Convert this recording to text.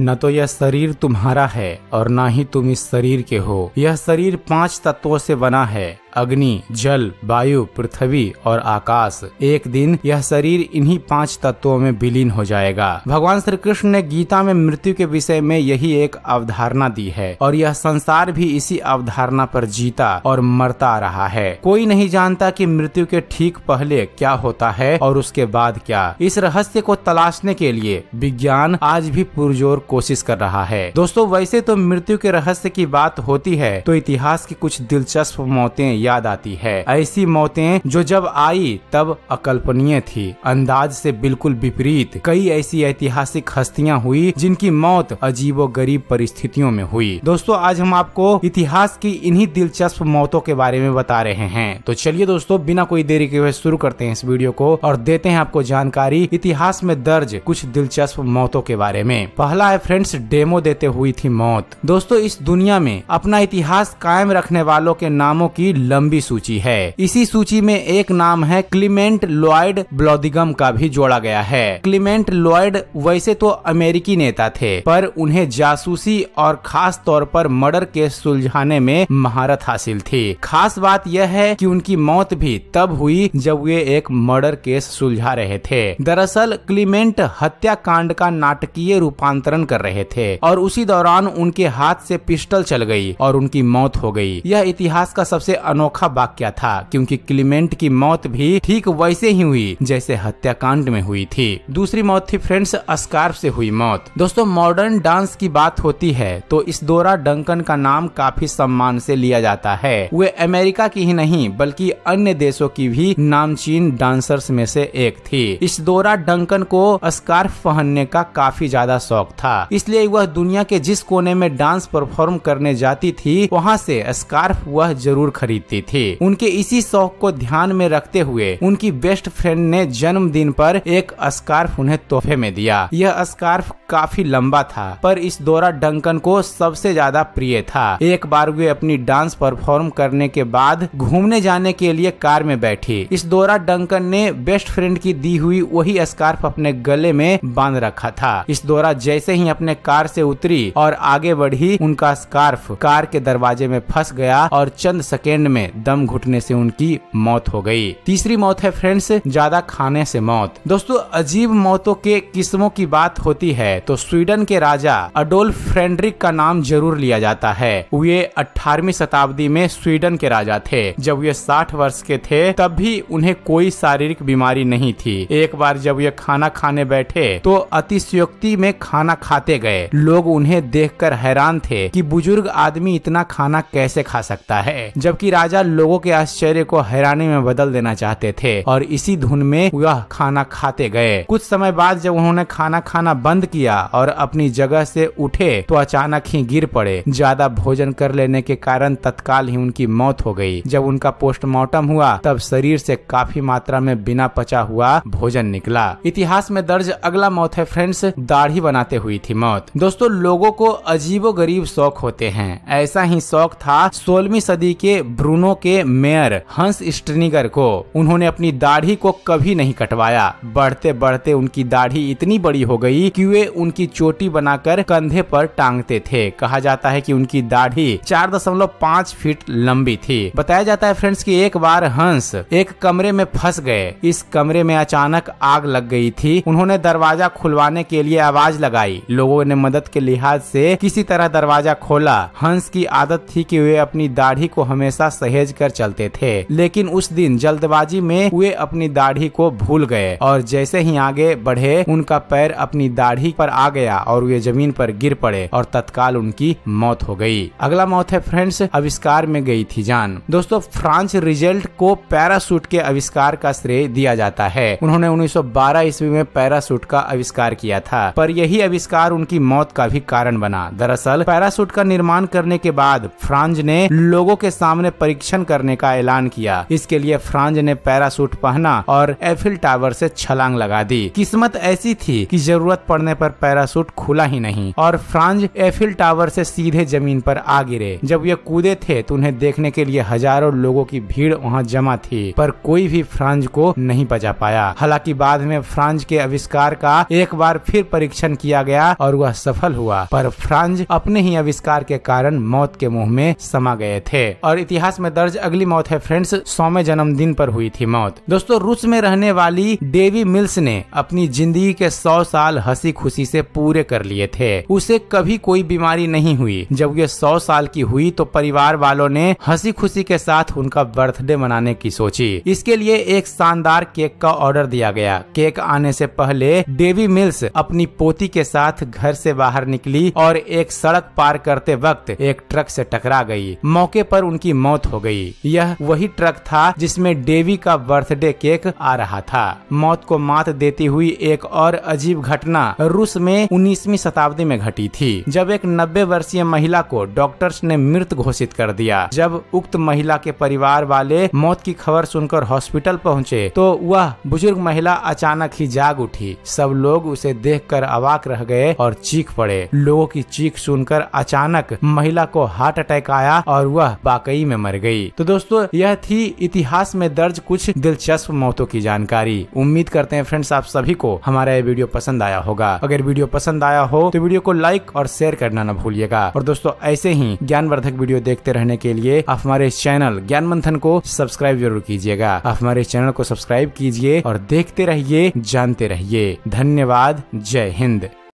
न तो यह शरीर तुम्हारा है और न ही तुम इस शरीर के हो यह शरीर पांच तत्वों से बना है अग्नि जल वायु पृथ्वी और आकाश एक दिन यह शरीर इन्हीं पांच तत्वों में विलीन हो जाएगा भगवान श्री कृष्ण ने गीता में मृत्यु के विषय में यही एक अवधारणा दी है और यह संसार भी इसी अवधारणा पर जीता और मरता रहा है कोई नहीं जानता कि मृत्यु के ठीक पहले क्या होता है और उसके बाद क्या इस रहस्य को तलाशने के लिए विज्ञान आज भी पुरजोर कोशिश कर रहा है दोस्तों वैसे तो मृत्यु के रहस्य की बात होती है तो इतिहास की कुछ दिलचस्प मौतें याद आती है ऐसी मौतें जो जब आई तब अकल्पनीय थी अंदाज से बिल्कुल विपरीत कई ऐसी ऐतिहासिक हस्तियां हुई जिनकी मौत अजीबो गरीब परिस्थितियों में हुई दोस्तों आज हम आपको इतिहास की इन्हीं दिलचस्प मौतों के बारे में बता रहे हैं तो चलिए दोस्तों बिना कोई देरी के हुए शुरू करते हैं इस वीडियो को और देते हैं आपको जानकारी इतिहास में दर्ज कुछ दिलचस्प मौतों के बारे में पहला है फ्रेंड्स डेमो देते हुई थी मौत दोस्तों इस दुनिया में अपना इतिहास कायम रखने वालों के नामों की लंबी सूची है इसी सूची में एक नाम है क्लीमेंट लॉयड ब्लॉदिगम का भी जोड़ा गया है क्लीमेंट लॉयड वैसे तो अमेरिकी नेता थे पर उन्हें जासूसी और खास तौर पर मर्डर केस सुलझाने में महारत हासिल थी खास बात यह है कि उनकी मौत भी तब हुई जब वे एक मर्डर केस सुलझा रहे थे दरअसल क्लीमेंट हत्याकांड का नाटकीय रूपांतरण कर रहे थे और उसी दौरान उनके हाथ से पिस्टल चल गई और उनकी मौत हो गई यह इतिहास का सबसे अनु अनोखा वाक्य था क्योंकि क्लीमेंट की मौत भी ठीक वैसे ही हुई जैसे हत्याकांड में हुई थी दूसरी मौत थी फ्रेंड्स स्कार्फ से हुई मौत दोस्तों मॉडर्न डांस की बात होती है तो इस दौरा डंकन का नाम काफी सम्मान से लिया जाता है वे अमेरिका की ही नहीं बल्कि अन्य देशों की भी नामचीन डांसर्स में से एक थी इस दौरा डंकन को स्कार्फ पहनने का काफी ज्यादा शौक था इसलिए वह दुनिया के जिस कोने में डांस परफॉर्म करने जाती थी वहाँ से स्कार्फ वह जरूर खरीद देखती थी उनके इसी शौक को ध्यान में रखते हुए उनकी बेस्ट फ्रेंड ने जन्मदिन पर एक स्कार्फ उन्हें तोहफे में दिया यह स्कार्फ काफी लंबा था पर इस दौरा डंकन को सबसे ज्यादा प्रिय था एक बार वे अपनी डांस परफॉर्म करने के बाद घूमने जाने के लिए कार में बैठी इस दौरा डंकन ने बेस्ट फ्रेंड की दी हुई वही स्कार्फ अपने गले में बांध रखा था इस दौरा जैसे ही अपने कार से उतरी और आगे बढ़ी उनका स्कार्फ कार के दरवाजे में फंस गया और चंद सेकेंड में में दम घुटने से उनकी मौत हो गई तीसरी मौत है फ्रेंड्स ज्यादा खाने से मौत दोस्तों अजीब मौतों के किस्मों की बात होती है तो स्वीडन के राजा अडोल फ्रेंड्रिक का नाम जरूर लिया जाता है वे अठारवी शताब्दी में स्वीडन के राजा थे जब वे साठ वर्ष के थे तब भी उन्हें कोई शारीरिक बीमारी नहीं थी एक बार जब वे खाना खाने बैठे तो अतिशयोक्ति में खाना खाते गए लोग उन्हें देखकर हैरान थे कि बुजुर्ग आदमी इतना खाना कैसे खा सकता है जबकि राजा राजा लोगों के आश्चर्य को हैरानी में बदल देना चाहते थे और इसी धुन में वह खाना खाते गए कुछ समय बाद जब उन्होंने खाना खाना बंद किया और अपनी जगह से उठे तो अचानक ही गिर पड़े ज्यादा भोजन कर लेने के कारण तत्काल ही उनकी मौत हो गई जब उनका पोस्टमार्टम हुआ तब शरीर से काफी मात्रा में बिना पचा हुआ भोजन निकला इतिहास में दर्ज अगला मौत है फ्रेंड्स दाढ़ी बनाते हुई थी मौत दोस्तों लोगों को अजीबो गरीब शौक होते हैं ऐसा ही शौक था सोलहवीं सदी के ब्रूनो ब्रूनो के मेयर हंस स्ट्रीनिगर को उन्होंने अपनी दाढ़ी को कभी नहीं कटवाया बढ़ते बढ़ते उनकी दाढ़ी इतनी बड़ी हो गई कि वे उनकी चोटी बनाकर कंधे पर टांगते थे कहा जाता है कि उनकी दाढ़ी चार दशमलव पाँच फीट लंबी थी बताया जाता है फ्रेंड्स कि एक बार हंस एक कमरे में फंस गए इस कमरे में अचानक आग लग गई थी उन्होंने दरवाजा खुलवाने के लिए आवाज लगाई लोगों ने मदद के लिहाज से किसी तरह दरवाजा खोला हंस की आदत थी कि वे अपनी दाढ़ी को हमेशा सही सहेज कर चलते थे लेकिन उस दिन जल्दबाजी में वे अपनी दाढ़ी को भूल गए और जैसे ही आगे बढ़े उनका पैर अपनी दाढ़ी पर आ गया और वे जमीन पर गिर पड़े और तत्काल उनकी मौत हो गई अगला मौत है फ्रेंड्स अविष्कार में गई थी जान दोस्तों फ्रांस रिजल्ट को पैरासूट के अविष्कार का श्रेय दिया जाता है उन्होंने 1912 ईस्वी में पैरासूट का अविष्कार किया था पर यही अविष्कार उनकी मौत का भी कारण बना दरअसल पैरासूट का निर्माण करने के बाद फ्रांस ने लोगों के सामने परीक्षा परीक्षण करने का ऐलान किया इसके लिए फ्रांज ने पैरासूट पहना और एफिल टावर से छलांग लगा दी किस्मत ऐसी थी कि जरूरत पड़ने पर पैरासूट खुला ही नहीं और फ्रांज एफिल टावर से सीधे जमीन पर आ गिरे जब ये कूदे थे तो उन्हें देखने के लिए हजारों लोगों की भीड़ वहाँ जमा थी पर कोई भी फ्रांज को नहीं बचा पाया हालांकि बाद में फ्रांज के आविष्कार का एक बार फिर परीक्षण किया गया और वह सफल हुआ पर फ्रांज अपने ही आविष्कार के कारण मौत के मुंह में समा गए थे और इतिहास में में दर्ज अगली मौत है फ्रेंड्स सौवे जन्मदिन पर हुई थी मौत दोस्तों रूस में रहने वाली डेवी मिल्स ने अपनी जिंदगी के सौ साल हंसी खुशी से पूरे कर लिए थे उसे कभी कोई बीमारी नहीं हुई जब ये सौ साल की हुई तो परिवार वालों ने हंसी खुशी के साथ उनका बर्थडे मनाने की सोची इसके लिए एक शानदार केक का ऑर्डर दिया गया केक आने से पहले डेवी मिल्स अपनी पोती के साथ घर से बाहर निकली और एक सड़क पार करते वक्त एक ट्रक से टकरा गई मौके पर उनकी मौत हो गई। यह वही ट्रक था जिसमें डेवी का बर्थडे केक आ रहा था मौत को मात देती हुई एक और अजीब घटना रूस में उन्नीसवी शताब्दी में घटी थी जब एक नब्बे वर्षीय महिला को डॉक्टर्स ने मृत घोषित कर दिया जब उक्त महिला के परिवार वाले मौत की खबर सुनकर हॉस्पिटल पहुंचे तो वह बुजुर्ग महिला अचानक ही जाग उठी सब लोग उसे कर अवाक रह गए और चीख पड़े लोगों की चीख सुनकर अचानक महिला को हार्ट अटैक आया और वह वाकई में मर गई तो दोस्तों यह थी इतिहास में दर्ज कुछ दिलचस्प मौतों की जानकारी उम्मीद करते हैं फ्रेंड्स आप सभी को हमारा ये वीडियो पसंद आया होगा अगर वीडियो पसंद आया हो तो वीडियो को लाइक और शेयर करना न भूलिएगा और दोस्तों ऐसे ही ज्ञानवर्धक वीडियो देखते रहने के लिए आप हमारे चैनल ज्ञान मंथन को सब्सक्राइब जरूर कीजिएगा आप हमारे चैनल को सब्सक्राइब कीजिए और देखते रहिए जानते रहिए धन्यवाद जय हिंद